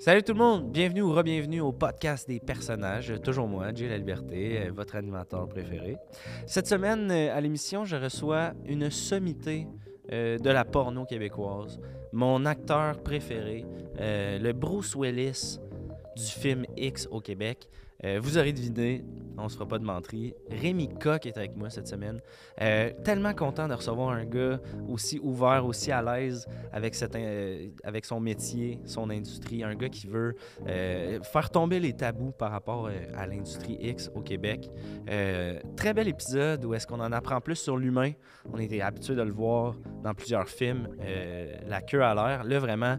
Salut tout le monde, bienvenue ou re-bienvenue au podcast des personnages. Toujours moi, Jay La Liberté, euh, votre animateur préféré. Cette semaine, euh, à l'émission, je reçois une sommité euh, de la porno québécoise, mon acteur préféré, le Bruce Willis du film X au Québec. Euh, vous aurez deviné, on se fera pas de menterie. Rémi Coq est avec moi cette semaine. Euh, tellement content de recevoir un gars aussi ouvert, aussi à l'aise avec, euh, avec son métier, son industrie. Un gars qui veut faire tomber les tabous par rapport à l'industrie X au Québec. très bel épisode où est-ce qu'on en apprend plus sur l'humain. On était habitué de le voir dans plusieurs films. la queue à l'air. Là, vraiment,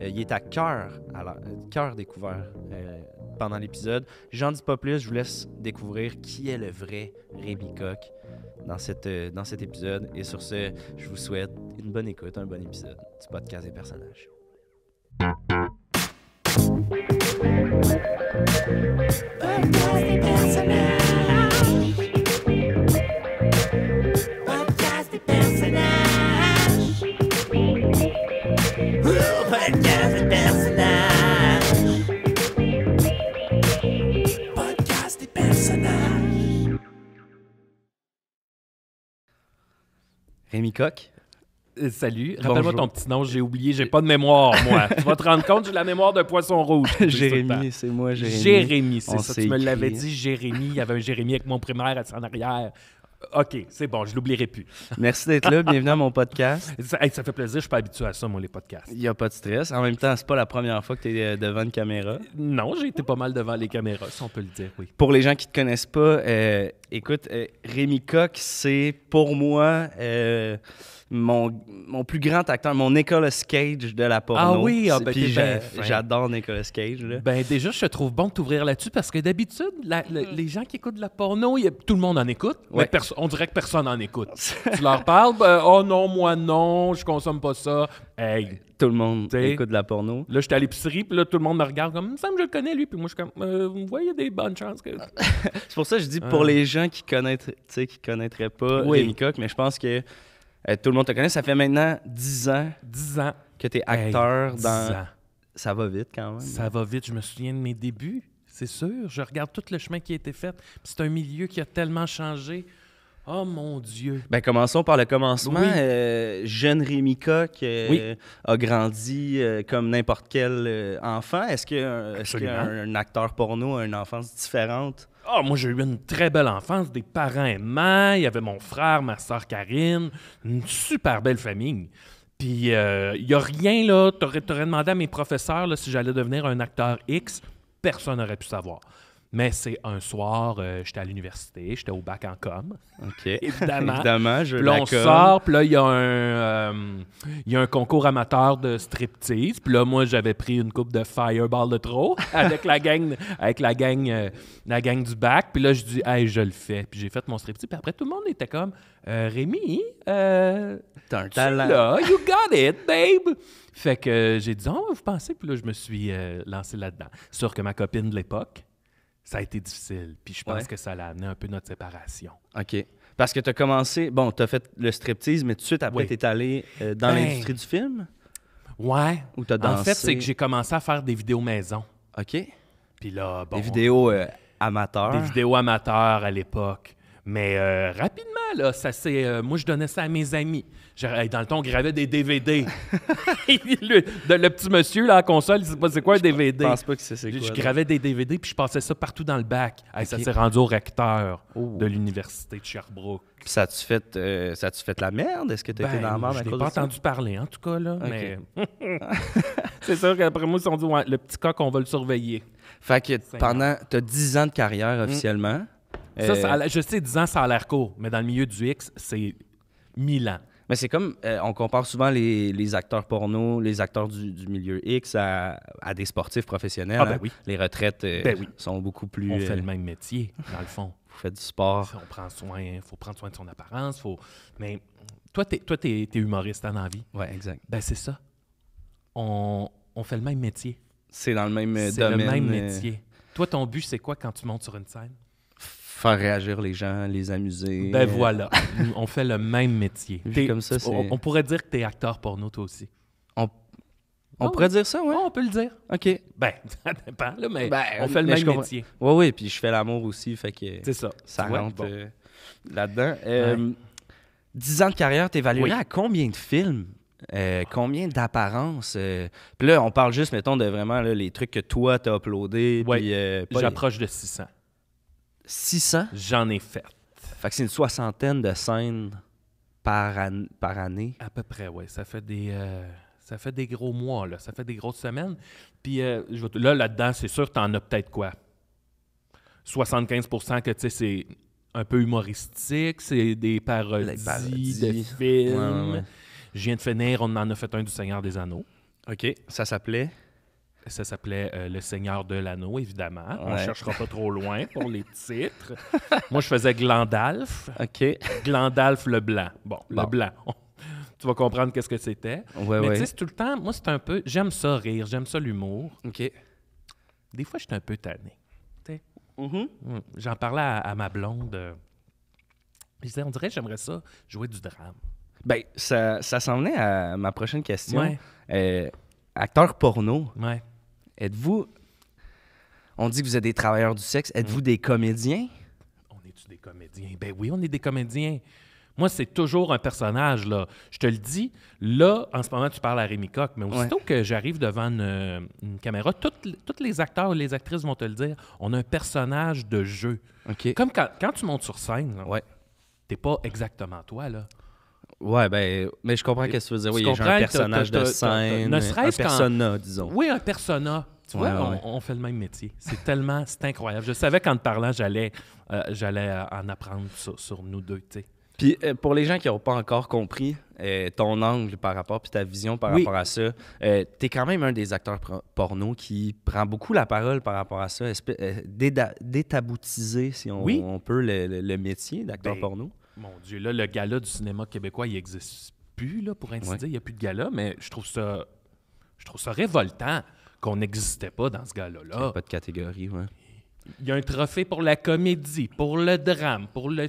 il est à cœur, à cœur découvert pendant l'épisode. J'en dis pas plus, je vous laisse découvrir qui est le vrai Rémi Coq dans, cette, euh, dans cet épisode. Et sur ce, je vous souhaite une bonne écoute, un bon épisode du podcast Podcast personnages. Coq. Euh, salut. Rappelle-moi ton petit nom, j'ai oublié, j'ai pas de mémoire, moi. tu vas te rendre compte, j'ai la mémoire d'un poisson rouge. Jérémy, c'est moi, Jérémy. Jérémy, c'est ça. Tu me l'avais dit, Jérémy. Il y avait un Jérémy avec mon primaire son arrière. OK, c'est bon, je l'oublierai plus. Merci d'être là, bienvenue à mon podcast. Ça, fait plaisir, je suis pas habitué à ça, moi, les podcasts. Il n'y a pas de stress. En même temps, c'est pas la première fois que tu es euh, devant une caméra. Non, j'ai été pas mal devant les caméras, si on peut le dire, oui. Pour les gens qui ne te connaissent pas, euh, écoute, euh, Rémi Coq, c'est pour moi mon, mon plus grand acteur, mon Nicolas Cage de la porno. Ah oui, ah, ben, puis j'adore Nicolas Cage. Ben déjà, je trouve bon de t'ouvrir là-dessus parce que d'habitude, hmm. les gens qui écoutent la porno, tout le monde en écoute, mais on dirait que personne en écoute. tu leur parles, ben, oh non, moi non, je consomme pas ça. Hey, tout le monde écoute de la porno. Là, j'étais à l'épicerie, puis là, tout le monde me regarde comme, ça me je le connais, lui. Puis moi, je suis comme, euh, vous voyez des bonnes chances c'est pour ça que je dis, pour ah. les gens qui, connaîtraient, qui connaîtraient pas oui. mais je pense que euh, tout le monde te connaît. Ça fait maintenant 10 ans. 10 ans. Que tu es acteur dans. Ça va vite quand même. Ça va vite. Je me souviens de mes débuts, c'est sûr. Je regarde tout le chemin qui a été fait. C'est un milieu qui a tellement changé. Oh mon Dieu! Ben, commençons par le commencement. Euh, jeune Rémi Coq euh, a grandi comme n'importe quel enfant. Est-ce qu'un est acteur porno a une enfance différente ah, moi, j'ai eu une très belle enfance, des parents aimants, il y avait mon frère, ma soeur Karine, une super belle famille. Puis, il euh, n'y a rien, là. tu aurais demandé à mes professeurs si j'allais devenir un acteur X, personne n'aurait pu savoir. Mais c'est un soir, euh, j'étais à l'université, j'étais au bac en com. OK. Évidemment. Évidemment, je Puis on sort, puis là, il y, a un, euh, Il y a un concours amateur de striptease. Puis là, moi, j'avais pris une coupe de Fireball de trop avec la gang, avec la gang, euh, la gang du bac. Puis là, je dis, hey, je le fais. Puis j'ai fait mon striptease. Puis après, tout le monde était comme, Rémi, as un talent. you got it, babe! Fait que j'ai dit, oh, vous pensez? Puis là, je me suis lancé là-dedans. Sûr que ma copine de l'époque, ça a été difficile. Puis je pense que ça a amené un peu notre séparation. OK. Parce que tu as commencé, bon, tu as fait le striptease, mais tout de suite après, tu es allé euh, dans ben. l'industrie du film? Ouais. Ou tu as dansé? En fait, c'est que j'ai commencé à faire des vidéos maison. OK. Puis là, bon. Des vidéos euh, amateurs. Des vidéos amateurs à l'époque. Mais euh, rapidement, là, ça c'est. Euh, moi, je donnais ça à mes amis. Dans le temps, on gravait des DVD. le, petit monsieur, là, à la console, il sait pas c'est quoi un DVD. Je pense pas que c'est quoi. Je gravais des DVD, puis je passais ça partout dans le bac. ça s'est rendu au recteur oh. de l'Université de Sherbrooke. Puis ça tu fait, euh, fait la merde? Est-ce que tu étais ben, dans la merde Je n'ai pas entendu parler, en tout cas, là. c'est sûr qu'après moi, ils sont dit, le petit coq, qu'on va le surveiller. Fait que pendant. Tu as 10 ans de carrière mm. officiellement. Euh, je sais, 10 ans, ça a l'air court, mais dans le milieu du X, c'est 1000 ans. Mais c'est comme, euh, on compare souvent les, acteurs porno, les acteurs du, milieu X à, des sportifs professionnels. Ah, ben hein. oui. Les retraites euh, ben sont beaucoup plus... On fait le même métier, dans le fond. Vous faites du sport. On prend soin, faut prendre soin de son apparence. Faut... Mais toi, tu es, humoriste en hein, envie Oui, exact. Ben c'est ça. On, on, fait le même métier. C'est dans le même domaine. C'est le même métier. Toi, ton but, c'est quoi quand tu montes sur une scène? faire réagir les gens, les amuser. Ben voilà, on fait le même métier. On, pourrait dire que tu es acteur porno toi aussi. On, ah pourrait dire ça, oui. Ah, on peut le dire. OK. Ben, ça dépend, ben, on fait le même métier. Oui, oui, puis je fais l'amour aussi, fait que... C'est ça. Ça rentre euh, là-dedans. 10 euh, ans de carrière, t'es évalué à combien de films euh, combien d'apparences? Puis là, on parle juste, mettons, de vraiment les trucs que toi, t'as uploadés. Oui, J'approche de 600. 600? J'en ai fait. Fait que c'est une soixantaine de scènes par, par année. À peu près, oui. Ça fait des... Euh, ça fait des gros mois, là. ça fait des grosses semaines. Puis euh, là, là-dedans, c'est sûr, tu en as peut-être quoi? 75 que c'est un peu humoristique, c'est des parodies, de films. Je viens de finir, on en a fait un du Seigneur des Anneaux. OK. Ça s'appelait? Ça s'appelait euh, Le Seigneur de l'Anneau, évidemment. On ne cherchera pas trop loin pour les titres. Moi, je faisais Glandalf. OK. Glandalf le Blanc. Bon, le Blanc. tu vas comprendre qu'est-ce que c'était. Mais tu sais, tout le temps, moi, c'est un peu. J'aime ça rire, j'aime ça l'humour. OK. Des fois, j'étais un peu tanné. Mm-hmm. Mm. J'en parlais à, ma blonde. Euh, je disais, on dirait j'aimerais ça jouer du drame. Ben, ça, ça s'en venait à ma prochaine question. Euh, acteur porno. Ouais. Êtes-vous. On dit que vous êtes des travailleurs du sexe. Êtes-vous des comédiens? On est-tu des comédiens? Ben oui, on est des comédiens. Moi, c'est toujours un personnage, là. Je te le dis, là, en ce moment, tu parles à Rémi Coq, mais aussitôt que j'arrive devant une, caméra, tous les acteurs ou les actrices vont te le dire, on a un personnage de jeu. Comme quand, tu montes sur scène, ouais. t'es pas exactement toi, là. Ouais, ben, mais je comprends ce que tu veux dire. Oui, a un personnage de scène, un persona, disons. Oui, un persona. Tu vois, On, fait le même métier. C'est tellement, c'est incroyable. Je savais qu'en te parlant, j'allais, euh, j'allais euh, en apprendre sur, sur nous deux, tu sais. Puis euh, pour les gens qui n'ont pas encore compris ton angle par rapport, puis ta vision par rapport à ça, tu es quand même un des acteurs porno qui prend beaucoup la parole par rapport à ça, détaboutiser, si on, peut, le, métier d'acteur ben, porno. Mon Dieu, là, le gala du cinéma québécois, il n'existe plus, là, pour ainsi dire. Il n'y a plus de gala, mais je trouve ça, je trouve ça révoltant qu'on n'existait pas dans ce gala-là. Il n'y a pas de catégorie, oui. Il y a un trophée pour la comédie, pour le drame, pour le...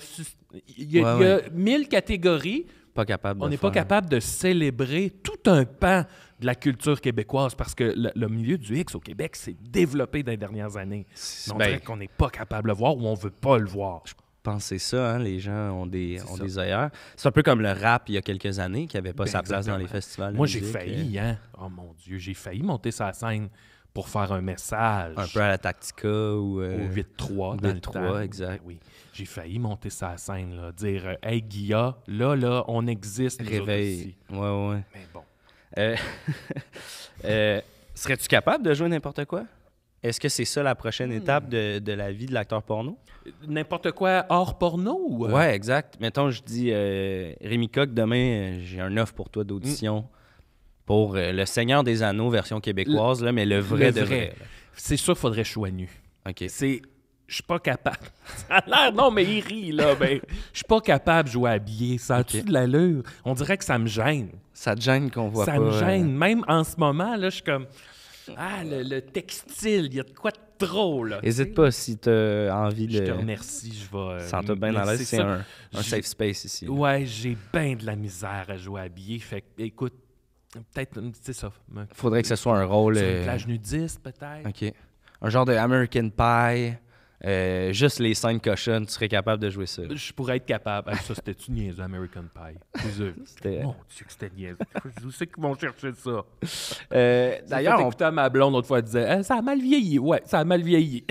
Il y a, mille catégories. Pas capable On n'est pas capable de célébrer tout un pan de la culture québécoise parce que le, milieu du X au Québec s'est développé dans les dernières années. Donc, on qu'on n'est pas capable de le voir ou on ne veut pas le voir. Je penser ça, hein, les gens ont des, ont des ailleurs. C'est un peu comme le rap il y a quelques années qui n'avait pas sa place dans les festivals. Moi, j'ai failli, euh. hein. Oh mon Dieu, j'ai failli monter sa scène pour faire un message. Un peu à la Tactica ou. Euh, au 8-3. 8-3, exact. Ben oui. J'ai failli monter sa scène, là, dire euh, Hey, Guilla, là, là, on existe. Réveille. » Ouais, ouais. Mais bon. Serais-tu capable de jouer n'importe quoi? Est-ce que c'est ça la prochaine hmm. étape de, la vie de l'acteur porno? N'importe quoi hors porno? Ou... Euh? Ouais, exact. Mettons, je dis, euh, Rémi Coq, demain, euh, j'ai un offre pour toi d'audition pour Le Seigneur des Anneaux, version québécoise, mais le vrai de vrai. c'est sûr qu'il faudrait choix nu. OK. C'est. Je suis pas capable. Ça a l'air, non, mais il rit, là. Ben, je suis pas capable de jouer habillé. Ça a-tu de l'allure? On dirait que ça me gêne. Ça te gêne qu'on voit ça pas. Ça me gêne. Même en ce moment, là, je suis comme. Ah, le, textile, il y a de quoi de trop, là. N'hésite pas si tu as envie de. Je te remercie, je vais. Euh, Sens-toi bien dans l'aise, c'est un, safe space ici. Ouais, j'ai bien de la misère à jouer habillé. Fait écoute, peut-être, tu sais ça. Faudrait que ce soit un rôle. Sur une euh, plage nudiste, peut-être. OK. Un genre de American Pie. Euh, juste les cinq cochons, tu serais capable de jouer ça. Je pourrais être capable. ça, c'était-tu niaise, American Pie? c'était... Euh, Mon Dieu, que c'était niaiseux. Je sais qu'ils vont chercher ça. Euh, d'ailleurs, on écoutait ma blonde l'autre fois, elle disait hein, Ça a mal vieilli. » Ouais, ça a mal vieilli.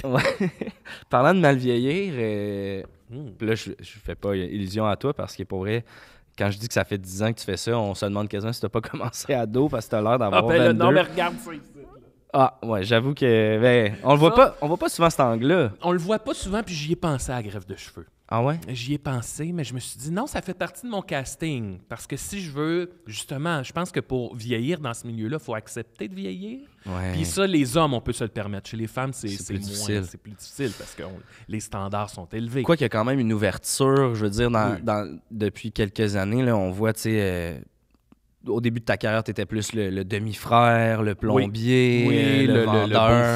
Parlant de mal vieillir, euh, hmm. là, je, je fais pas illusion à toi parce qu'il pour vrai quand je dis que ça fait 10 ans que tu fais ça, on se demande quasiment si t'as pas commencé à dos parce que tu as l'air d'avoir ah ben, 22. Non, mais regarde ça ah, ouais, j'avoue que. Ben, on le voit pas, on voit pas souvent cet angle-là. On le voit pas souvent, puis j'y ai pensé à la grève de cheveux. Ah ouais? J'y ai pensé, mais je me suis dit non, ça fait partie de mon casting. Parce que si je veux, justement, je pense que pour vieillir dans ce milieu-là, il faut accepter de vieillir. Puis ça, les hommes, on peut se le permettre. Chez les femmes, c'est plus moins, difficile. C'est plus difficile parce que les standards sont élevés. Quoi qu'il y a quand même une ouverture, je veux dire, depuis quelques années, là, on voit, tu sais. Euh, au début de ta carrière, tu étais plus le, demi-frère, le plombier, euh, le, vendeur.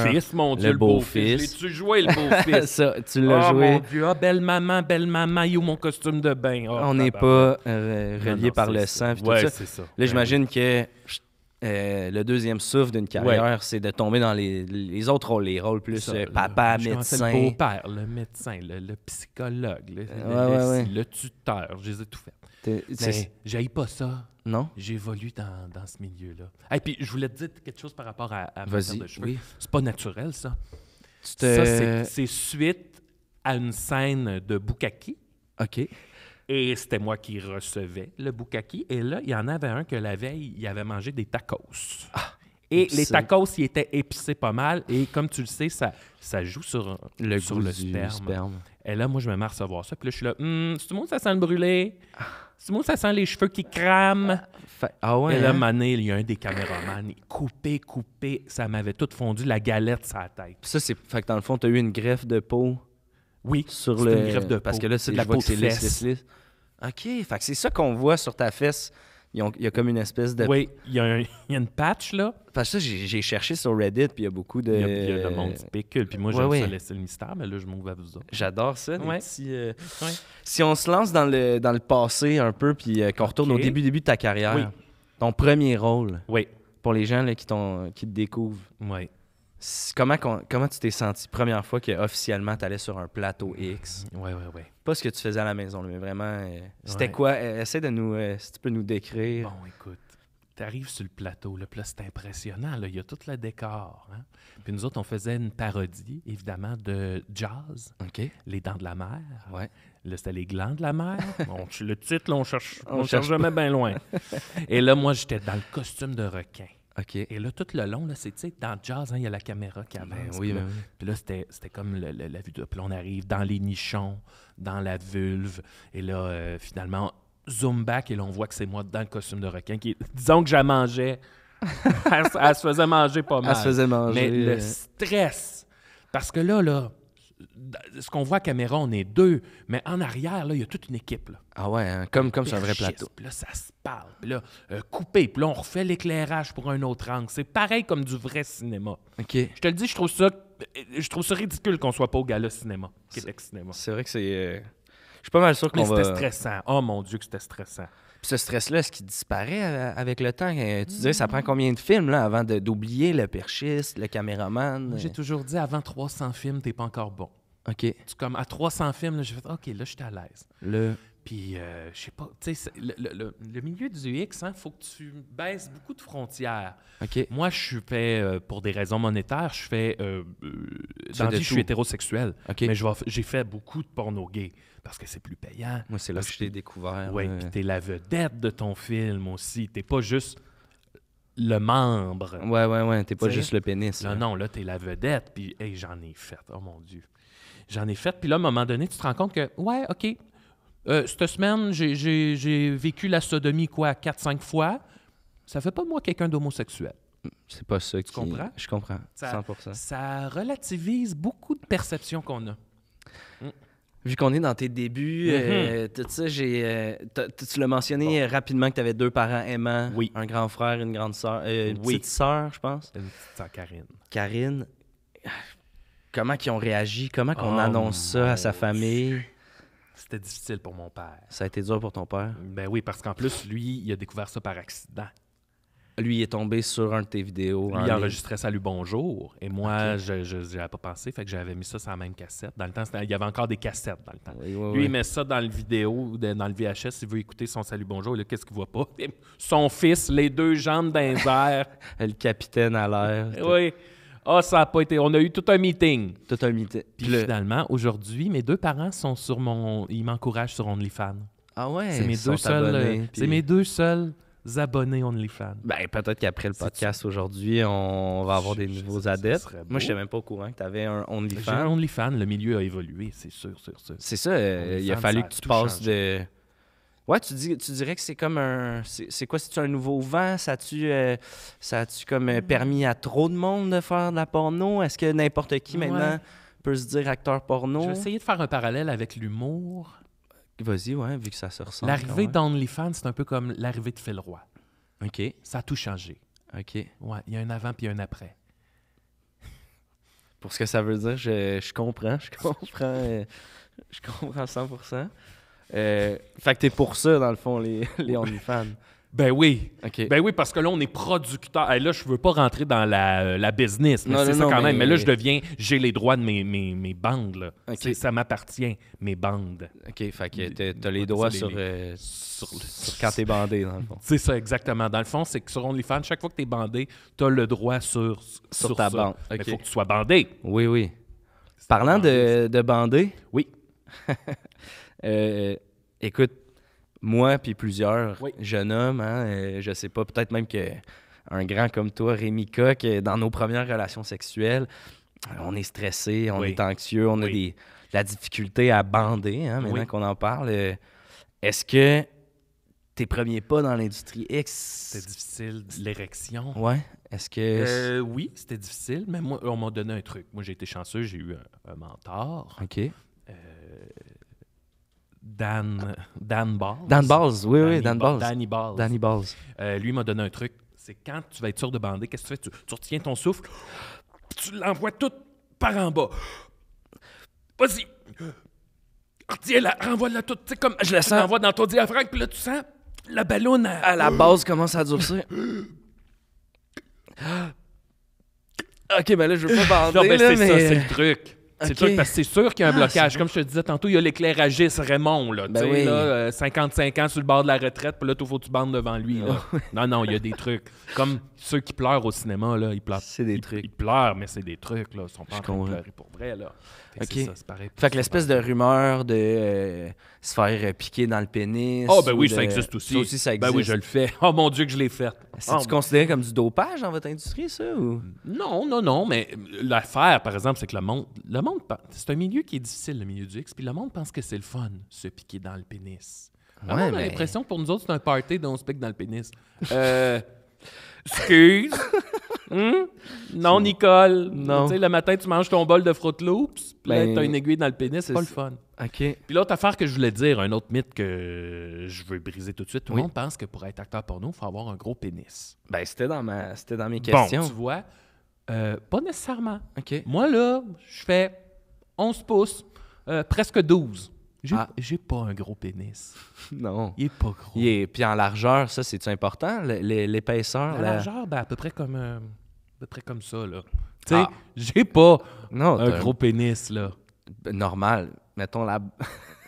Le beau-fils, mon Dieu, le beau-fils. tu jouais le beau-fils. tu l'as oh, joué. mon Dieu, ah, belle-maman, belle-maman, il mon costume de bain? Ah, On n'est pas euh, relié par le sang. Oui, ça. Là, ben j'imagine que euh, le deuxième souffle d'une carrière, c'est de tomber dans les, autres rôles, les rôles plus papa, médecin. Le beau-père, le médecin, le, psychologue, le, tuteur, je les ai tout fait. Mais pas ça. Non? J'évolue dans, ce milieu-là. Et puis, je voulais te dire quelque chose par rapport à, à vas de C'est pas naturel, ça. Ça, c'est suite à une scène de boukaki OK. Et c'était moi qui recevais le boukaki Et là, il y en avait un que la veille, il avait mangé des tacos. Ah, et les tacos, ils étaient épicés pas mal. Et comme tu le sais, ça, ça joue sur le, sur le sperme. Et là, moi, je me mets à recevoir ça. Puis là, je suis là, hum, tout le monde, ça sent le brûlé. Ah. Moi, ça sent les cheveux qui crament. Ah ouais? Et là, hein? Mané, il y a un des caméramans, il coupé, coupé, ça m'avait tout fondu, la galette sur la tête. ça, c'est. Fait que dans le fond, t'as eu une greffe de peau. Oui, sur le. Une greffe de peau. Parce que là, c'est de la peau lisse, lisse. OK, fait que c'est ça qu'on voit sur ta fesse il y a comme une espèce de. Oui, il y, a, une patch, là. Parce que ça, j'ai cherché sur Reddit, puis il y a beaucoup de. Il y a, le monde puis moi, j'aime laisser le mystère, mais là, je m'ouvre à vous J'adore ça. Euh, si on se lance dans le, dans le passé un peu, puis euh, qu'on retourne au début, début de ta carrière, ton premier rôle. Oui. Pour les gens là, qui, qui te découvrent. Oui. Comment, comment tu t'es senti première fois que officiellement tu allais sur un plateau X? Oui, oui, oui pas ce que tu faisais à la maison, mais vraiment, euh, c'était quoi? Euh, essaie de nous, euh, si tu peux nous décrire. Bon, écoute, tu arrives sur le plateau, Le plateau, c'est impressionnant, il y a tout le décor. Hein. Puis nous autres, on faisait une parodie, évidemment, de jazz, OK. Les Dents de la Mer. Ouais. Là, c'était Les Glands de la Mer. on, le titre, là, on cherche, on, on cherche jamais bien loin. Et là, moi, j'étais dans le costume de requin. Et là, tout le long, là, c'est, tu sais, dans jazz, hein, il y a la caméra qui ben avance. Ben puis là, c'était, comme la vue de... Puis là, on arrive dans les nichons, dans la vulve. Et là, euh, finalement, zoom back et là, on voit que c'est moi dans le costume de requin. Qui, disons que je mangeais. elle, elle, se faisait manger pas mal. Elle se faisait manger. Mais le euh. stress. Parce que là, là, ce qu'on voit à caméra, on est deux, mais en arrière, là, il y a toute une équipe. Ah ouais, hein, comme, comme sur un vrai plateau. là, ça se parle. Euh, coupé. Puis là, on refait l'éclairage pour un autre angle. C'est pareil comme du vrai cinéma. OK. Je te le dis, je trouve ça, euh, je trouve ça ridicule qu'on soit pas au gala cinéma, Cinéma. C'est vrai que c'est... Euh, je suis pas mal sûr qu'on va... c'était stressant. Oh mon Dieu que c'était stressant ce stress-là, est-ce qu'il disparaît euh, avec le temps? Euh, tu disais, ça prend combien de films là, avant d'oublier le perchiste, le caméraman? J'ai euh? toujours dit, avant 300 films, t'es pas encore bon. OK. Tu, comme à 300 films, j'ai fait, OK, là, je suis à l'aise. Le... Puis, euh, je sais pas, tu sais, le, milieu du X, il hein, faut que tu baisses beaucoup de frontières. OK. Moi, je suis fait, euh, pour des raisons monétaires, je euh, fais, vie, je suis hétérosexuel, mais j'ai fait beaucoup de porno gay parce que c'est plus payant. Moi, c'est là que je t'ai découvert. Oui, puis t'es la vedette de ton film aussi. T'es pas juste le membre. Ouais, ouais, ouais, t'es pas juste le pénis. Non, non, là, t'es la vedette, puis hey, j'en ai fait, oh mon Dieu. J'en ai fait, puis là, à un moment donné, tu te rends compte que, ouais, OK, euh, cette semaine, j'ai vécu la sodomie, quoi, 4-5 fois. Ça fait pas moi quelqu'un d'homosexuel. C'est pas ça tu comprends? Je comprends, 100%. Ça, relativise beaucoup de perceptions qu'on a. Mm. vu qu'on est dans tes débuts, mhm. euh, tout ça, j'ai, euh, tu l'as mentionné rapidement que tu avais deux parents aimants, oui. un grand frère, une grande sœur, une petite sœur, je pense. Une petite sœur, Karine. Karine, comment qu'ils ont réagi, comment qu'on oh annonce ça à sa famille? c'était difficile pour mon père. Ça a été dur pour ton père? Ben oui, parce qu'en plus, lui, il a découvert ça par accident. Lui, il est tombé sur un de tes vidéos. il enregistrait Salut Bonjour. Et moi, je n'y avais pas pensé. Fait que j'avais mis ça sur la même cassette. Dans le temps, il y avait encore des cassettes dans le temps. Lui, il met ça dans le vidéo, dans le VHS. Il veut écouter son Salut Bonjour. Là, qu'est-ce qu'il voit pas? Son fils, les deux jambes d'un le capitaine à l'air. oui. Ah, ça n'a pas été. On a eu tout un meeting. Tout un meeting. Puis finalement, aujourd'hui, mes deux parents sont sur mon. Ils m'encouragent sur OnlyFans. Ah ouais? C'est mes, deux seuls. Euh, c'est mes deux seuls abonnés OnlyFans. Ben, peut-être qu'après le podcast aujourd'hui, on va avoir des nouveaux adeptes. Moi, je n'étais même pas au courant que tu avais un OnlyFans. OnlyFans, le milieu a évolué, c'est sûr, sûr, sûr. C'est ça, euh, il a fallu que tu passes de Ouais, tu, tu dirais que c'est comme un. C'est quoi, c'est-tu un nouveau vent? Ça a-tu euh, comme euh, permis à trop de monde de faire de la porno? Est-ce que n'importe qui maintenant peut se dire acteur porno? Je vais essayer de faire un parallèle avec l'humour. Vas-y, ouais, vu que ça se ressemble. L'arrivée d'OnlyFans, c'est un peu comme l'arrivée de Phil OK. Ça a tout changé. OK. Ouais, il y a un avant puis un après. Pour ce que ça veut dire, je, je comprends. Je comprends. Euh, je comprends 100 euh, fait que t'es pour ça, dans le fond, les, les OnlyFans. Ben oui. Ben oui, parce que là, on est producteur. Et là, je veux pas rentrer dans la, business. Mais c'est ça quand même. Mais là, je deviens. J'ai les droits de mes, bandes. Ça m'appartient, mes bandes. OK. Fait que t'as les droits euh, sur, quand t'es bandé, dans le fond. C'est ça, exactement. Dans le fond, c'est que sur OnlyFans, chaque fois que t'es bandé, t'as le droit sur. Sur, ta bande. faut que tu sois bandé. Oui, oui. Parlant de, de bandé. Oui. Euh, écoute, moi puis plusieurs jeunes hommes, hein, ne euh, je sais pas, peut-être même que un grand comme toi, Rémi Coq, euh, dans nos premières relations sexuelles, on est stressé, on est anxieux, on a des, de la difficulté à bander, hein, maintenant qu'on en parle. Est-ce que tes premiers pas dans l'industrie X. C'était difficile, l'érection. Ouais. Est-ce que. oui, c'était difficile, mais moi, on m'a donné un truc. Moi, j'ai été chanceux, j'ai eu un, un mentor. OK. Euh, Dan, Dan Balls. Dan Balls, oui, oui, Dan Balls. Danny Balls. Danny Balls. Euh, lui m'a donné un truc. C'est quand tu vas être sûr de bander, qu'est-ce que tu fais? Tu, retiens ton souffle, tu l'envoies tout par en bas. Vas-y. Retiens-la, renvoie-la toute. Tu sais, comme je la sens. Tu dans ton diaphragme, puis là, tu sens la ballonne. À... la base, commence à durcir. ok, mais ben là, je veux pas bander. Non, mais... c'est le truc. C'est sûr, parce que c'est sûr qu'il y a un ah, blocage. Comme je te disais tantôt, il y a l'éclairagiste Raymond, 55 ben euh, ans sur le bord de la retraite, puis là, tout faut que tu bandes devant lui. non, non, il y a des trucs. Comme ceux qui pleurent au cinéma, là, ils pleurent. C'est des trucs. Ils pleurent, mais c'est des trucs, là. Ils sont pas pour vrai, fait que, fait que l'espèce de rumeur de euh, se faire euh, piquer dans le pénis. Oh, ben oui, ça existe aussi. Ça aussi, ça existe. Ben oui, je le fais. Oh mon Dieu, que je l'ai fait. C'est-tu considères oh, considéré comme du dopage dans votre industrie, ça? Ou... Non, non, non. Mais euh, l'affaire, par exemple, c'est que le monde. Le monde. C'est un milieu qui est difficile, le milieu du X. Puis le monde pense que c'est le fun, se piquer dans le pénis. Ah, on a l'impression que pour nous autres, c'est un party dont on se pique dans le pénis. Euh. Excuse. Hein? Non, Nicole. Non. Tu sais, le matin, tu manges ton bol de Froot Loops, puis ben, t'as une aiguille dans le pénis, c'est pas le fun. OK. Puis l'autre affaire que je voulais dire, un autre mythe que je veux briser tout de suite, tout le monde pense que pour être acteur porno, il faut avoir un gros pénis. Ben, c'était dans, ma... c'était dans mes questions. tu vois, euh, pas nécessairement. OK. Moi, là, je fais 11 pouces, euh, presque 12. Ah. J'ai, pas un gros pénis. Non. Il est pas gros. Il Puis en largeur, ça, c'est-tu important? L'épaisseur? La, largeur, ben, à peu près comme... Euh, peu près comme ça, là. Tu sais, ah. j'ai pas non, un gros pénis, là. Ben, normal. Mettons la,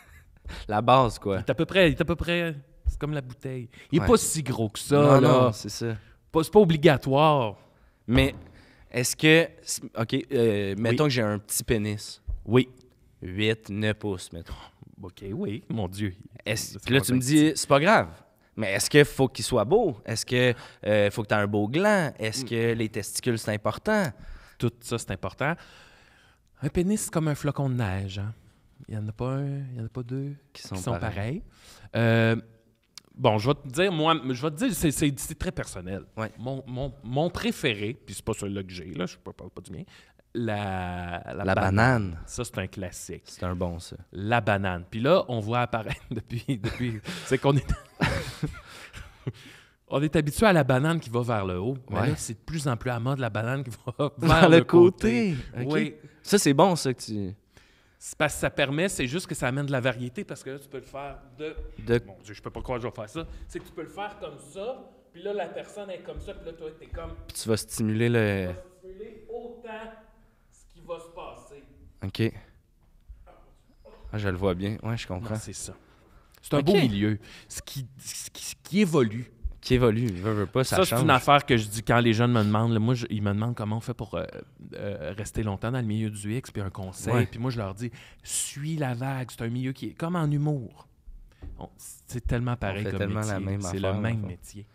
la base, quoi. Il est à peu près... à peu près... C'est comme la bouteille. Il est pas si gros que ça, là. Non, c'est ça. C'est pas obligatoire. Mais est-ce que... OK, euh, mettons que j'ai un petit pénis. Oui. 8, 9 pouces, mettons. OK, oui, mon Dieu. là, tu me dis, c'est pas grave. Mais est-ce qu'il faut qu'il soit beau? Est-ce qu'il euh, faut que tu aies un beau gland? Est-ce mm. que les testicules, c'est important? Tout ça, c'est important. Un pénis, c'est comme un flocon de neige. Hein. Il n'y en a pas un, il n'y en a pas deux qui sont, pareils. Euh, bon, je vais te dire, moi, je vais te dire, c'est, très personnel. Mon, préféré, puis c'est pas celui-là que j'ai, là, je ne parle pas du bien. la, banane. Ça, c'est un classique. C'est un bon, ça. La banane. Puis là, on voit apparaître depuis. depuis c'est qu'on est on est habitué à la banane qui va vers le haut. Mais là, c'est de plus en plus à mode la banane qui va vers, le, côté. Oui. Ça, c'est bon, ça, que tu... C'est parce que ça permet, c'est juste que ça amène de la variété, parce que là, tu peux le faire de... Mon Dieu, je peux pas croire que je vais faire ça. C'est que tu peux le faire comme ça, puis là, la personne est comme ça, puis là, toi, t'es comme... tu vas stimuler le... stimuler autant ce qui va se passer. OK. Ah, je le vois bien. Ouais, je comprends. C'est ça. C'est un beau milieu. Ce qui, évolue qui évolue. pas, ça, c'est une affaire que je dis quand les jeunes me demandent. moi, je, ils me demandent comment on fait pour euh, euh, rester longtemps dans le milieu du X, puis un conseil. Puis moi, je leur dis, suis la vague. C'est un milieu qui est comme en humour. C'est tellement pareil comme tellement métier. C'est le même métier.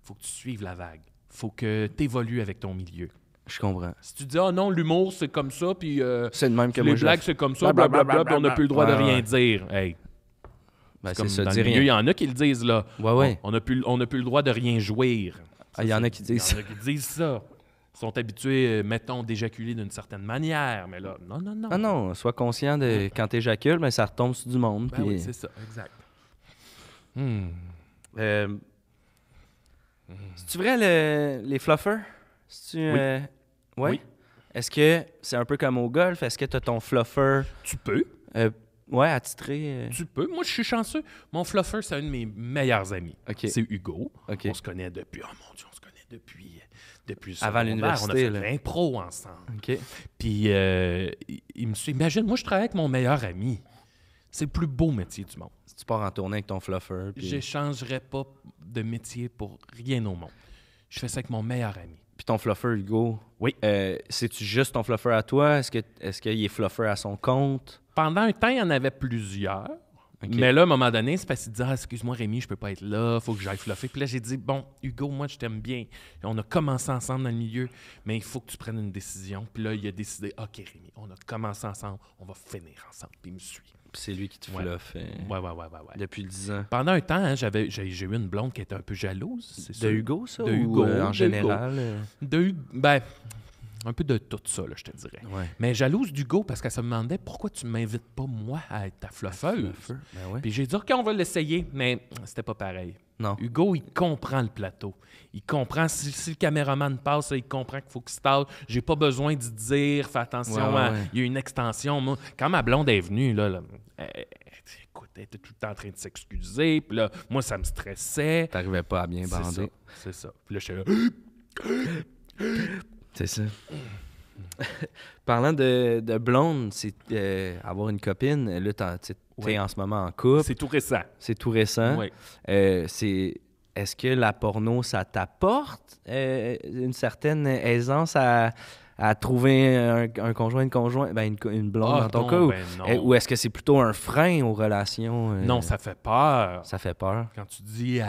faut que tu suives la vague. faut que tu évolues avec ton milieu. Je comprends. Si tu dis, ah non, l'humour, c'est comme ça, puis euh, c'est même que les blagues, c'est comme ça, blablabla, bla, on n'a plus le droit de rien dire. Bah, il y en a qui le disent là. On n'a plus, on plus le droit de rien jouir. Ah, il y en a qui disent. ça. Ils sont habitués, euh, mettons, d'éjaculer d'une certaine manière, mais là, non, non, non. Ah non, sois conscient de quand t'éjacules, mais ben, ça retombe sur du monde. Ben oui, euh, c'est ça, exact. Hmm. Euh... Hmm. tu vrai les fluffers? Euh, oui. Est-ce que c'est un peu comme au golf? Est-ce que tu as ton fluffer? Tu peux. Ouais, attitré. Euh. Tu peux. Moi, je suis chanceux. Mon fluffer, c'est un de mes meilleurs amis. C'est Hugo. On se connaît depuis. Oh mon Dieu, on se connaît depuis. Euh, depuis Avant l'université. On a fait l'impro ensemble. Puis, euh, il, me suit. Imagine, moi, je travaille avec mon meilleur ami. C'est le plus beau métier du monde. Si tu pars en tournée avec ton fluffer. ne changerai pas de métier pour rien au monde. Je fais ça avec mon meilleur ami. Puis ton fluffer, Hugo, oui. Euh, c'est-tu juste ton fluffer à toi? Est-ce, que, est-ce qu'il est fluffer à son compte? Pendant un temps, il y en avait plusieurs. Mais là, à un moment donné, c'est parce qu'il dit ah, excuse-moi Rémi, je peux pas être là, faut que j'aille fluffer. Puis là, j'ai dit Bon, Hugo, moi je t'aime bien. On a commencé ensemble dans le milieu, mais il faut que tu prennes une décision. Puis là, il a décidé OK Rémi, on a commencé ensemble, on va finir ensemble. Puis il me suit. C'est lui qui te ouais. fluffe. Hein. Ouais, ouais, ouais, ouais, Depuis 10 ans. Pendant un temps, hein, j'avais, j'ai, eu une blonde qui était un peu jalouse. de Hugo, ça De ou Hugo. Euh, en général. Euh? De Hugo. Ben, un peu de tout ça, je te dirais. Mais jalouse d'Hugo parce qu'elle se demandait pourquoi tu m'invites pas, moi, à être ta fluffeuse. Ben Puis j'ai dit, OK, on va l'essayer, mais c'était pas pareil. Non. Hugo, il comprend le plateau. Il comprend si, le caméraman passe, il comprend qu'il faut qu'il se Je J'ai pas besoin de dire, fais attention, il y a une extension. quand ma blonde est venue, là, elle écoute, était tout le temps en train de s'excuser. moi, ça me stressait. T'arrivais pas à bien bander. C'est ça. ça. Puis là, suis là. C'est ça. Parlant de, blonde, c'est euh, avoir une copine. Là, tu es en ce moment en couple. C'est tout récent. C'est tout récent. Euh, c'est est-ce que la porno, ça t'apporte euh, une certaine aisance à, trouver un, conjoint, une conjointe, ben, une, blonde ah, dans ton cas? Ben ou, est-ce que c'est plutôt un frein aux relations? non, ça fait peur. Ça fait peur. Quand tu dis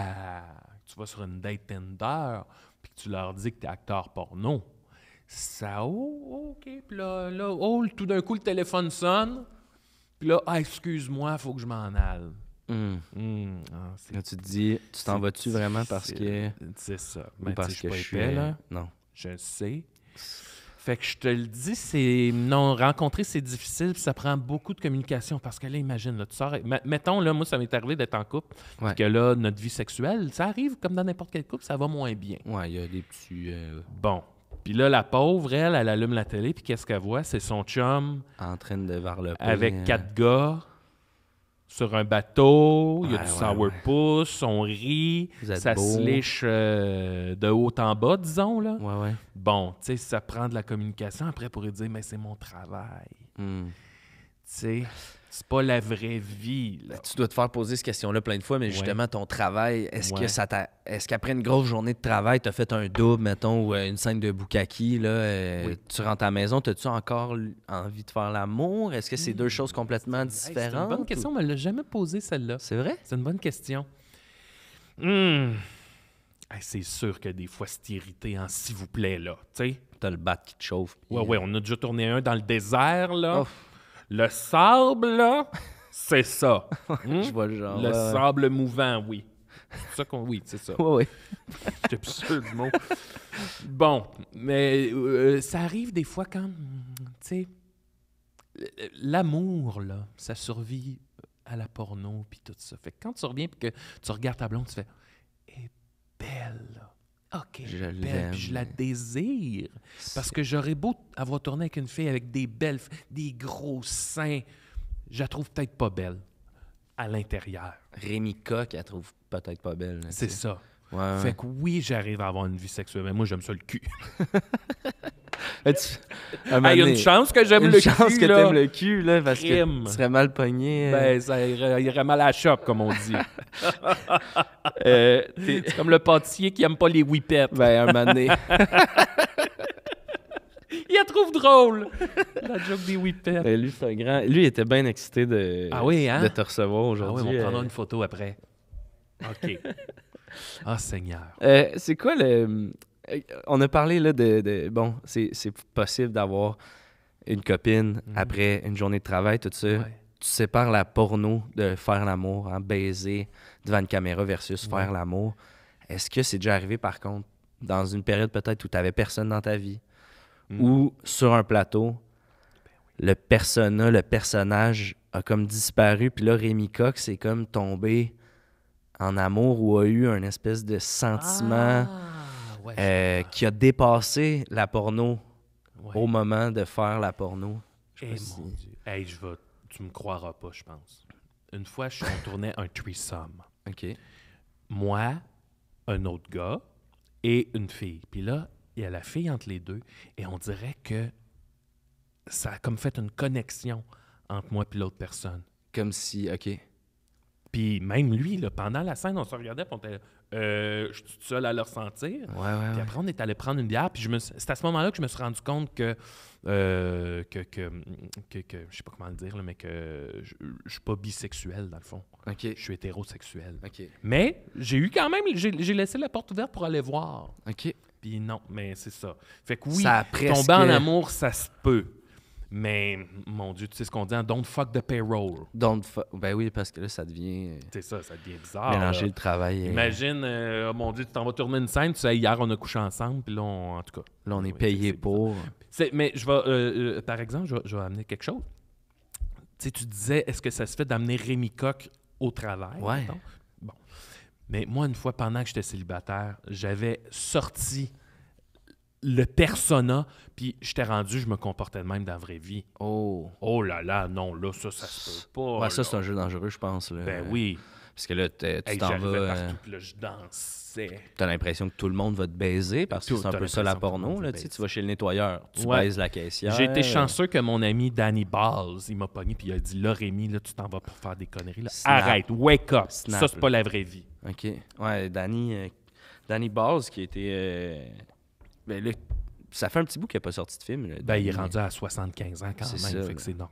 tu vas sur une date Tinder puis que tu leur dis que tu es acteur porno, ça, oh, OK. Puis là, là oh, tout d'un coup, le téléphone sonne. Puis là, ah, excuse-moi, il faut que je m'en aille. Quand hmm. hmm, ah, tu dis, tu t'en vas-tu vraiment parce que. C'est ça. Ou ben, parce que je suis là. Non. Je sais. Fait que je te le dis, c'est. Non, rencontrer, c'est difficile, puis ça prend beaucoup de communication. Parce que là, imagine, là, tu sors. Mettons, là, moi, ça m'est arrivé d'être en couple. Puis que là, notre vie sexuelle, ça arrive comme dans n'importe quel couple, ça va moins bien. Ouais, il y a des petits. Euh, bon. Puis là, la pauvre, elle, elle allume la télé, puis qu'est-ce qu'elle voit? C'est son chum. En train de Avec hein. quatre gars sur un bateau, il y a du ouais, sourpuss, on rit, ça se liche euh, de haut en bas, disons. Là. Bon, tu sais, ça prend de la communication après pour lui dire, mais c'est mon travail. Hmm. Tu sais c'est pas la vraie vie. Tu dois te faire poser cette question-là plein de fois, mais justement, ton travail, est-ce que ça t'a. Est-ce qu'après une grosse journée de travail, t'as fait un double, mettons, ou euh, une scène de Bukaki, là, euh, tu rentres à la maison, as-tu encore envie de faire l'amour? Est-ce que c'est deux hmm. choses complètement différentes? c'est une bonne question, on me l'a jamais posée celle-là. C'est vrai? C'est une bonne question. Hmm. c'est sûr que des fois, c'est irrité, hein, s'il vous plaît, là. Tu sais? T'as le bat qui te chauffe. Ouais, ouais, euh, on a déjà tourné un dans le désert, là. Le sable, c'est ça. Je vois le genre. Le sable mouvant, oui. C'est ça Oui, c'est ça. Oui, oui. C'est absurde, sûr mot. Bon, mais euh, ça arrive des fois quand. Tu sais. L'amour, là, ça survit à la porno puis tout ça. Fait quand tu reviens puis que tu regardes ta blonde, tu fais. Elle est belle, OK, je l'aime, je la désire. Parce que j'aurais beau avoir tourné avec une fille avec des belles, des gros seins, je la trouve peut-être pas belle à l'intérieur. Rémi Coq, elle trouve peut-être pas belle. C'est ça. Fait que oui, j'arrive à avoir une vie sexuelle, mais moi, j'aime ça le cul. Il y a une chance que j'aime le cul. Une chance que t'aimes le cul, là, parce que tu serais mal pogné. Hein. Ben, ça irait, mal à la chope, comme on dit. euh, c'est euh, comme le pâtissier qui aime pas les whippets. Ben, un mané. il la trouve drôle, la joke des whippets. Ben, lui, c'est un grand... Lui, il était bien excité de, ah oui, hein? de te recevoir aujourd'hui. Ah oui, on euh. prendra une photo après. OK. Ah, Seigneur. Euh, c'est quoi le, on a parlé là de, bon, c'est possible d'avoir une copine mhm. après une journée de travail, tout ça. Tu sépares la porno de faire l'amour, hein, baiser devant une caméra versus faire l'amour. Est-ce que c'est déjà arrivé par contre dans une période peut-être où tu personne dans ta vie hmm. ou sur un plateau, le persona, le personnage a comme disparu, puis là Rémi Cox est comme tombé en amour ou a eu un espèce de sentiment. Ah. Euh, qui a dépassé la porno au moment de faire la porno. Je mon Dieu. je Tu me croiras pas, je pense. Une fois, je tournait un threesome. OK. Moi, un autre gars et une fille. Puis là, il y a la fille entre les deux et on dirait que ça a comme fait une connexion entre moi et l'autre personne. Comme si, OK. Puis même lui, pendant la scène, on se regardait et on était euh, je suis tout seul à le ressentir. puis après, on est allé prendre une bière. Puis c'est à ce moment-là que je me suis rendu compte que. Euh, que, je sais pas comment le dire, mais que je, je, suis pas bisexuel, dans le fond. Je suis hétérosexuel. Mais j'ai eu quand même. J'ai, laissé la porte ouverte pour aller voir. Puis non, mais c'est ça. Fait que oui, tomber en amour, ça se peut. Mais mon Dieu, tu sais ce qu'on dit, en hein, « don't fuck the payroll. Don't fuck. Ben oui, parce que là, ça devient. Euh, c'est ça, ça devient bizarre. Mélanger le travail. Euh. Imagine, euh, oh, mon Dieu, tu t'en vas tourner une scène, tu sais, hier, on a couché ensemble, puis là, en tout cas. Là, on est payé pour. Mais je vais. par exemple, je vais, amener quelque chose. Tu sais, tu disais, est-ce que ça se fait d'amener Rémi Coq au travail? Ouais. Bon. Mais moi, une fois, pendant que j'étais célibataire, j'avais sorti le persona, puis j'étais rendu, je me comportais de même dans la vraie vie. Oh. Oh là là, non, là, ça, ça se peut pas. ça, c'est un jeu dangereux, je pense. Là. Ben oui. Parce que là, tu t'en vas. Partout, euh, je dansais. T'as l'impression que tout le monde va te baiser parce que c'est un peu ça la porno. Là, tu vas chez le nettoyeur, tu baises la caissière. J'ai été chanceux que mon ami Danny Balls, il m'a pogné puis il a dit Là, Rémi, là, tu t'en vas pour faire des conneries. Là. Arrête, wake up. Ça, c'est pas la vraie vie. OK. Ouais, Danny, euh, Danny Balls qui était. Euh, ben, Ça fait un petit bout qu'il n'a pas sorti de film. ben, il est rendu à 75 ans quand même. fait c'est ouais.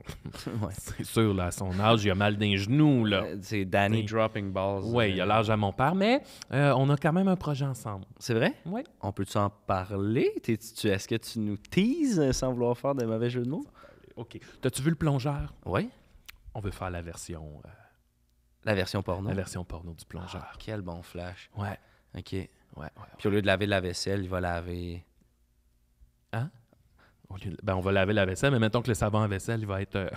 C'est sûr, là, à son âge, il a mal d'un genou. Là. C'est Danny Dropping Balls. Oui, il a euh, l'âge à mon père, mais euh, on a quand même un projet ensemble. C'est vrai? Oui. On peut-tu en parler? tu... Est-ce que tu nous teases euh, sans vouloir faire de mauvais genoux OK. T'as-tu vu le plongeur? Oui. On veut faire la version. La version porno. La version porno du plongeur. Ah, quel bon flash. Ouais. OK. Puis au lieu de laver la vaisselle, il va laver. Hein? Ben, on va laver la vaisselle, mais mettons que le savon à vaisselle, il va être. Euh,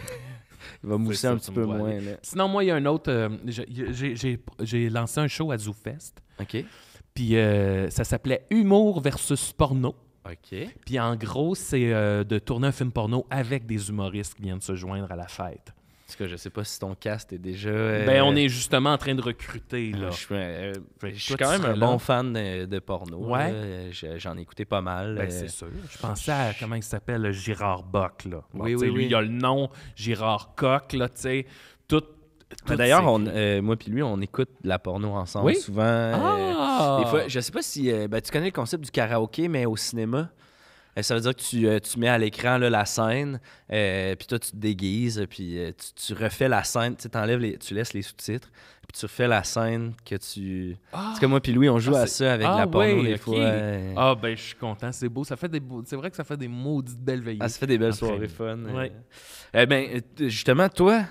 il va mousser un petit peu moins. Sinon, moi, il y a un autre. Euh, j'ai lancé un show à ZooFest. OK. Puis euh, ça s'appelait Humour versus porno. OK. Puis en gros, c'est de tourner un film porno avec des humoristes qui viennent se joindre à la fête. Parce que je sais pas si ton cast est déjà. Ben, on euh, est justement en train de recruter. Là. je suis, euh, quand même un bon fan de, porno. Ouais. J'en écoutais pas mal. Ben, euh, c'est sûr. Je pensais à comment il s'appelle Girard Bock. Là. oui, oui, lui, il a le nom Girard Coq. Là, tout, ben, D'ailleurs, moi puis lui, on écoute la porno ensemble souvent. Ah! des fois, je sais pas si ben, tu connais le concept du karaoké, mais au cinéma. Euh, ça veut dire que tu, euh, mets à l'écran la scène, euh, puis toi, tu te déguises, puis tu, refais la scène, tu t'enlèves les, tu laisses les sous-titres, puis tu refais la scène que tu... Ah! c'est comme moi puis Louis, on joue ah, à ça avec ah, la porno des fois. Ah ben, je suis content, c'est beau. Ça fait des C'est vrai que ça fait des maudites belles veillées. ça fait des belles soirées fun. Eh ben, justement, toi,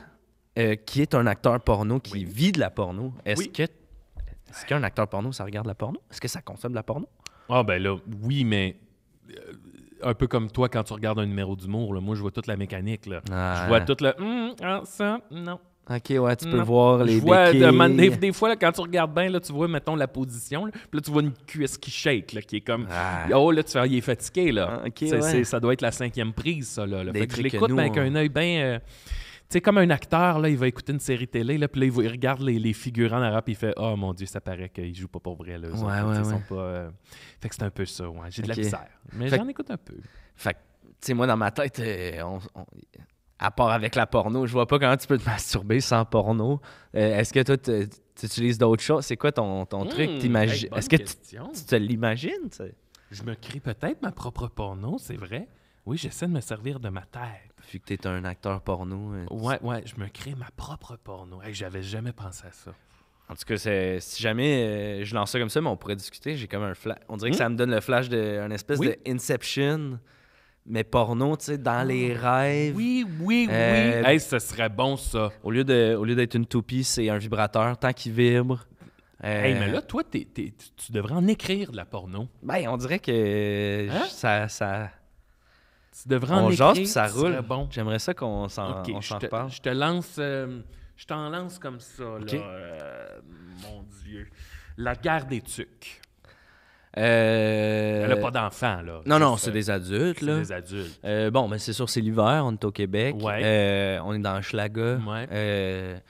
qui est un acteur porno, qui vit de la porno, est-ce que... Est-ce qu'un acteur porno, ça regarde la porno? Est-ce que ça consomme de la porno? Ah ben là, oui, mais un peu comme toi quand tu regardes un numéro d'humour. Moi, je vois toute la mécanique. je vois toute le hum, « ah, ça, non. OK, ouais, tu peux voir les des, fois, quand tu regardes bien, là, tu vois, mettons, la position, puis là, tu vois une cuisse qui shake, qui est comme... Oh, là, tu fais, ah, il est fatigué, là. Ah, ça doit être la cinquième prise, ça, là. je l'écoute avec un œil bien... Euh, sais, comme un acteur, là, il va écouter une série télé, là, puis là, il, regarde les, figurants en il fait Oh mon Dieu, ça paraît qu'ils jouent pas pour vrai. Là, ouais, Fait c'est un peu ça, ouais. J'ai de la misère. Mais j'en écoute un peu. Fait tu sais, moi, dans ma tête, euh, à part avec la porno, je vois pas comment tu peux te masturber sans porno. Euh, est-ce que toi, tu utilises d'autres choses? C'est quoi ton, hmm, truc? Est-ce que tu, te l'imagines? Je me crie peut-être ma propre porno, c'est vrai. Oui, j'essaie de me servir de ma tête vu que tu es un acteur porno. Hein, ouais, ouais, je me crée ma propre porno. J'avais jamais pensé à ça. En tout cas, si jamais euh, je lance ça comme ça, mais on pourrait discuter. J'ai comme un flash. On dirait que hmm? ça me donne le flash d'un espèce de Inception, mais porno, tu sais, dans les ah, rêves. Oui, oui, oui. Euh, hey, ce serait bon, ça. Au lieu d'être une toupie, c'est un vibrateur. Tant qu'il vibre. Euh, mais là, toi, tu devrais en écrire de la porno. Ben, on dirait que hein? ça, ça, tu devrais ça roule. Bon. J'aimerais ça qu'on s'en okay, reparle. Je te lance, euh, je t'en lance comme ça, là, euh, mon Dieu. La guerre des tucs. Euh... Elle n'a pas d'enfants, là. Non, non, c'est des adultes, là. des adultes. Euh, bon, mais c'est sûr, c'est l'hiver, on est au Québec. Ouais. on est dans Schlaga. Ouais.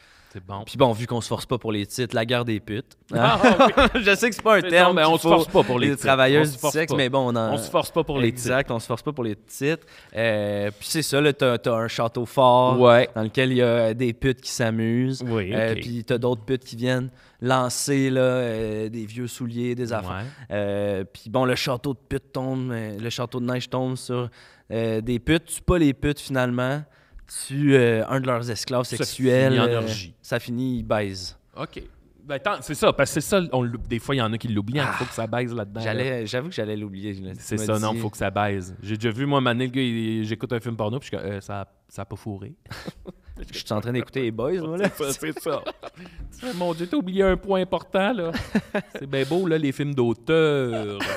Puis bon, vu qu'on se force pas pour les titres, la guerre des putes. Ah, Je sais que c'est pas un terme. mais on se force pas pour les, travailleuses du sexe, mais bon, on se force pas pour les titres. on se force pas pour les titres. Euh, puis c'est ça, là, t'as, un château fort dans lequel il y a euh, des putes qui s'amusent. Oui, euh, puis t'as d'autres putes qui viennent lancer là, des vieux souliers, des affaires. puis bon, le château de putes tombe, le château de neige tombe sur des putes, tu pas les putes finalement. Tu euh, un de leurs esclaves sexuels. Ça finit en euh, ils baisent. OK. Ben, c'est ça, parce que c'est ça, des fois, il y en a qui l'oublient, il hein, ah, faut que ça baise là-dedans. J'avoue que j'allais l'oublier. C'est ça, non, il faut que ça baise. J'ai déjà vu, moi, Mané, le gars, j'écoute un film porno, puis euh, ça n'a ça pas fourré. Je suis en train d'écouter les boys, moi, là. C'est ça. Mon Dieu, t'as oublié un point important, là. C'est bien beau, là, les films d'auteur.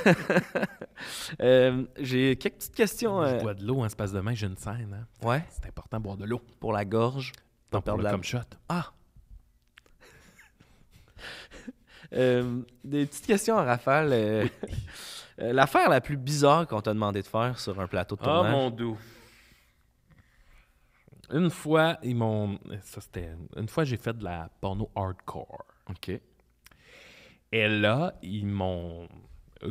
Euh, j'ai quelques petites questions. Je euh, bois de l'eau, en se passe demain, j'ai une scène. Hein. Ouais. C'est important de boire de l'eau. Pour la gorge. T'en perds la... comme shot. Ah! Euh, des petites questions à rafale. L'affaire la plus bizarre qu'on t'a demandé de faire sur un plateau de ah, tournage. oh, mon doux. Une fois, ils m'ont. Ça, c'était. Une fois, j'ai fait de la porno hardcore. OK. Et là, ils m'ont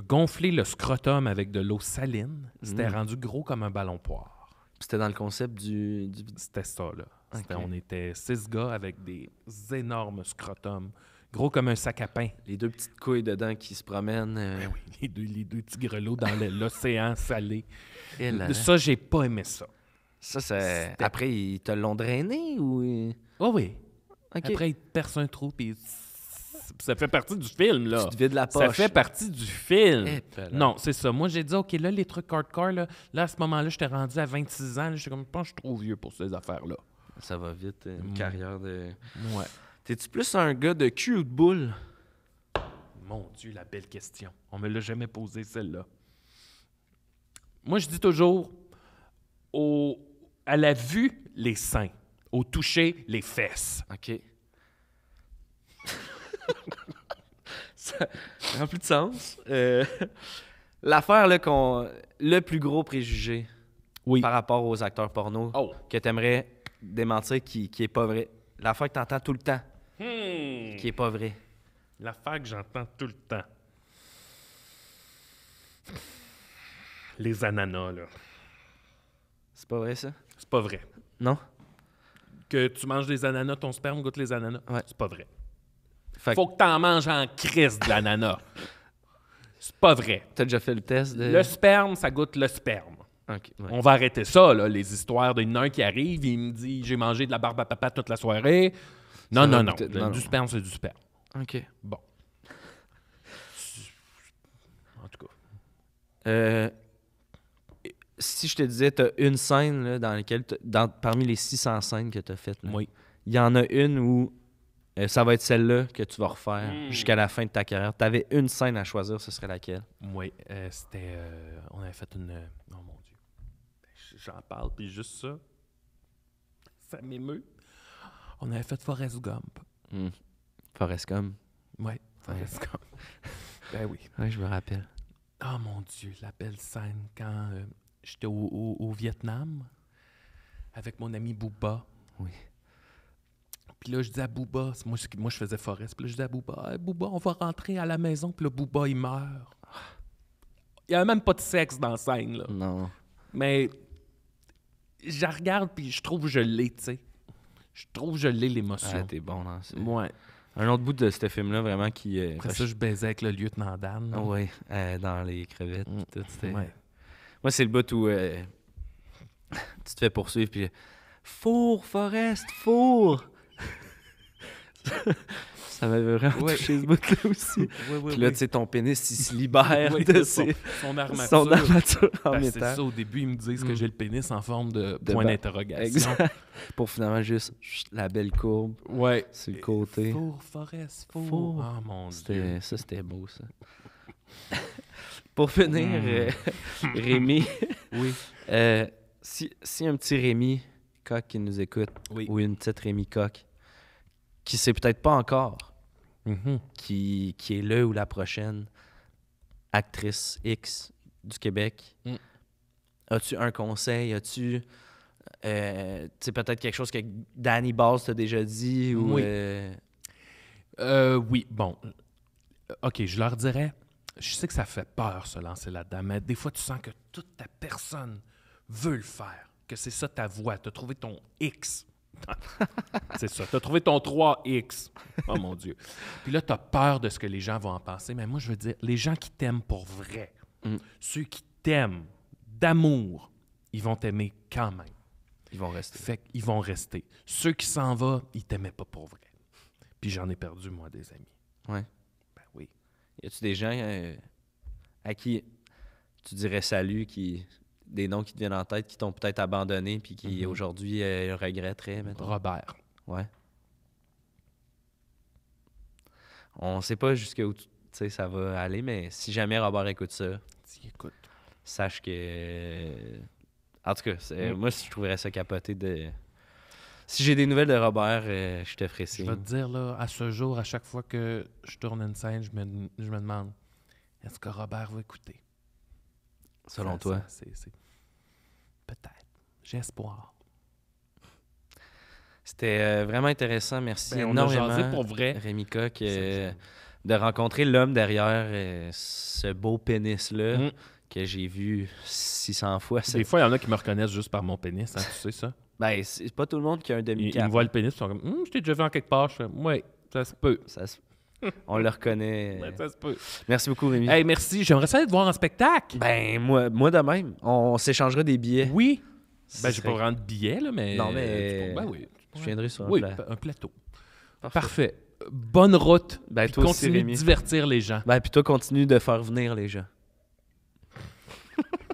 gonflé le scrotum avec de l'eau saline. C'était hmm. rendu gros comme un ballon poire. C'était dans le concept du. du... C'était ça, là. on était six gars avec des énormes scrotums, gros comme un sac à pain. Les deux petites couilles dedans qui se promènent. Euh. Ben les deux, les deux petits grelots dans l'océan salé. Et Ça, j'ai pas aimé ça. Ça, c'est. Après, ils te l'ont drainé ou. Oh oui. Après, ils te percent un trou puis ça fait partie du film, là. Tu la Ça fait partie du film. Eh, ben non, c'est ça. Moi, j'ai dit, OK, là, les trucs hardcore, là, à ce moment-là, j'étais rendu à 26 ans. J'étais comme, je pense je suis trop vieux pour ces affaires-là. Ça va vite, une mm. carrière de... Ouais. T'es-tu plus un gars de cul ou de boule? Mon Dieu, la belle question. On me l'a jamais posé celle-là. Moi, je dis toujours, au, à la vue, les seins. Au toucher, les fesses. OK. ça n'a plus de sens. Euh, l'affaire là, qu'on, le plus gros préjugé oui. par rapport aux acteurs porno oh. que tu aimerais démentir qui, qui est pas vrai. L'affaire que tu tout le temps hmm. qui est pas vrai. L'affaire que j'entends tout le temps. Les ananas, là. C'est pas vrai, ça? C'est pas vrai. Non? Que tu manges des ananas, ton sperme goûte les ananas. Ouais. C'est pas vrai. Faut que t'en manges en crise de l'ananas. C'est pas vrai. T'as déjà fait le test Le sperme, ça goûte le sperme. On va arrêter ça, là, les histoires d'un nain qui arrive, il me dit j'ai mangé de la barbe à papa toute la soirée. Non, non, non, non, Du sperme, c'est du sperme. OK. Bon. En tout cas. Euh, si je te disais, tu as une scène dans laquelle, dans, parmi les 600 scènes que tu as faites, il y en a une où euh, ça va être celle-là que tu vas refaire hmm. jusqu'à la fin de ta carrière. Tu avais une scène à choisir, ce serait laquelle? Oui, euh, c'était. Euh, on avait fait une. Oh mon Dieu. J'en parle, puis juste ça. Ça m'émeut. On avait fait Forrest Gump. Forest hmm. Forrest Gump? Oui, Forrest Gump. ben oui. Oui, je me rappelle. Oh mon Dieu, la belle scène quand J'étais au, Vietnam avec mon ami Booba. Oui. Puis là, je dis à Booba, moi, moi je faisais Forest, puis là, je dis à Booba, hey, Booba, on va rentrer à la maison, puis le Booba, il meurt. Il n'y avait même pas de sexe dans la scène, là. Non. Mais je regarde, puis je trouve que je l'ai, tu sais. Je trouve que je l'ai, l'émotion. Ah, t'es bon, là hein, Ouais. Un autre bout de ce film-là, vraiment, qui... Après ça, je baisais avec le lieutenant Dan. Ah oui, euh, dans les crevettes, mm. tout, moi, c'est le bout où euh, tu te fais poursuivre, puis Four, Forest, Four! ça m'avait vraiment touché ce bout-là aussi. puis là, tu sais, ton pénis, il se libère de son, armature. Son armature en ben, métal. C'est ça, au début, ils me disent que mm. j'ai le pénis en forme de, point d'interrogation. Pour finalement juste la belle courbe sur le côté. Four, forest, four. ah mon dieu. Ça, c'était beau, ça pour finir, hmm. euh, Rémi, euh, si, un petit Rémi Coq qui nous écoute, ou une petite Rémi Coq, qui sait peut-être pas encore, mm-hmm. qui, est le ou la prochaine actrice X du Québec, mm. as-tu un conseil? As-tu C'est euh, peut-être quelque chose que Danny Bass t'a déjà dit? oui. oui, bon. OK, je leur dirais je sais que ça fait peur se lancer là-dedans, mais des fois, tu sens que toute ta personne veut le faire, que c'est ça ta voix, tu as trouvé ton X. c'est ça, tu as trouvé ton 3X. Oh mon Dieu. Puis là, tu as peur de ce que les gens vont en penser, mais moi, je veux dire, les gens qui t'aiment pour vrai, mm. ceux qui t'aiment d'amour, ils vont t'aimer quand même. Ils vont rester. Fait qu'ils vont rester. Ceux qui s'en vont, ils t'aimaient pas pour vrai. Puis j'en ai perdu, moi, des amis. Ouais. Y a-tu des gens euh, à qui tu dirais salut, qui des noms qui te viennent en tête, qui t'ont peut-être abandonné, puis qui mhm. aujourd'hui euh, regretteraient, Robert. Ouais. On sait pas jusqu'où ça va aller, mais si jamais Robert écoute ça, sache que. En tout cas, mm. moi, je trouverais ça capoté de si j'ai des nouvelles de Robert, euh, je te ferai Je vais te dire, là, à ce jour, à chaque fois que je tourne une scène, je me, demande est-ce que Robert va écouter Selon toi Peut-être. J'espère. C'était euh, vraiment intéressant. Merci ben, énormément, pour vrai. Rémi Coq, euh, de rencontrer l'homme derrière ce beau pénis-là mm. que j'ai vu 600 fois. Des fois, il y en a qui me reconnaissent juste par mon pénis, hein, tu sais ça? Ben, c'est pas tout le monde qui a un demi-cap. Ils, me voient le pénis, ils sont comme, hm, je t'ai déjà vu en quelque part. Je fais, ça se peut. Ça se on le reconnaît. Ben, ça se peut. Merci beaucoup, Rémi. Hey, merci. J'aimerais ça aller te voir en spectacle. Ben, moi, moi de même. On s'échangera des billets. Oui. Ben, j'ai pas vraiment de billets, là, mais. Non, mais. Ben, oui. Je viendrai sur un, oui, un plateau. Parfait. Bonne route. Ben, toi continue aussi, Rémi. de divertir les gens. Ben, puis toi, continue de faire venir les gens.